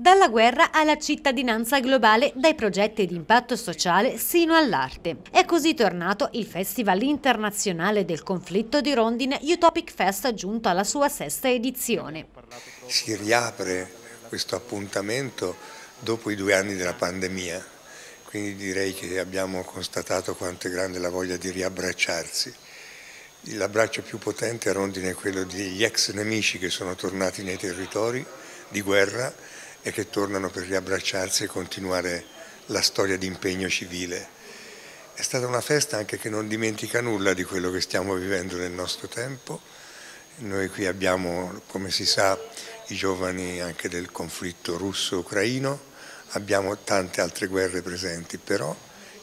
Dalla guerra alla cittadinanza globale, dai progetti di impatto sociale sino all'arte. È così tornato il Festival internazionale del conflitto di Rondine Utopic Fest giunto alla sua sesta edizione. Si riapre questo appuntamento dopo i due anni della pandemia, quindi direi che abbiamo constatato quanto è grande la voglia di riabbracciarsi. L'abbraccio più potente a Rondine è quello degli ex nemici che sono tornati nei territori di guerra e che tornano per riabbracciarsi e continuare la storia di impegno civile. È stata una festa anche che non dimentica nulla di quello che stiamo vivendo nel nostro tempo. Noi qui abbiamo, come si sa, i giovani anche del conflitto russo-ucraino, abbiamo tante altre guerre presenti, però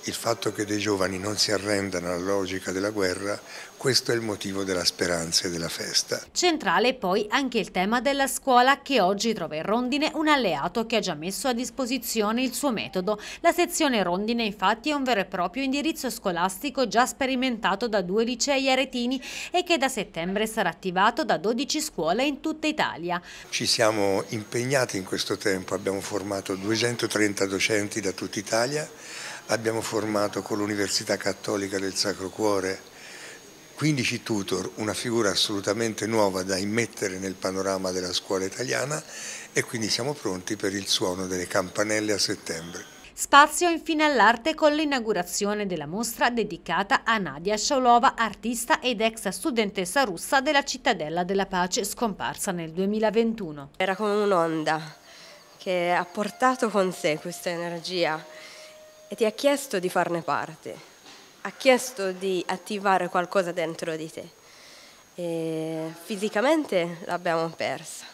il fatto che dei giovani non si arrendano alla logica della guerra, questo è il motivo della speranza e della festa. Centrale poi anche il tema della scuola che oggi trova in Rondine un alleato che ha già messo a disposizione il suo metodo. La sezione Rondine infatti è un vero e proprio indirizzo scolastico già sperimentato da due licei aretini e che da settembre sarà attivato da 12 scuole in tutta Italia. Ci siamo impegnati in questo tempo, abbiamo formato 230 docenti da tutta Italia, abbiamo formato con l'Università Cattolica del Sacro Cuore 15 tutor, una figura assolutamente nuova da immettere nel panorama della scuola italiana e quindi siamo pronti per il suono delle campanelle a settembre. Spazio infine all'arte con l'inaugurazione della mostra dedicata a Nadia Sholova, artista ed ex studentessa russa della Cittadella della Pace, scomparsa nel 2021. Era come un'onda che ha portato con sé questa energia e ti ha chiesto di farne parte, ha chiesto di attivare qualcosa dentro di te. E fisicamente l'abbiamo persa,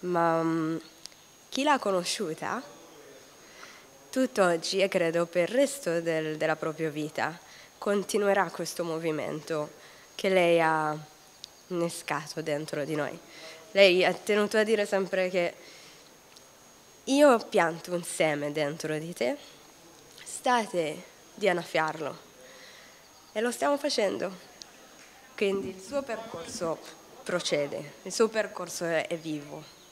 ma mm, chi l'ha conosciuta tutt'oggi e credo per il resto del, della propria vita continuerà questo movimento che lei ha innescato dentro di noi. Lei ha tenuto a dire sempre che io pianto un seme dentro di te state di annaffiarlo e lo stiamo facendo. Quindi il suo percorso procede, il suo percorso è vivo.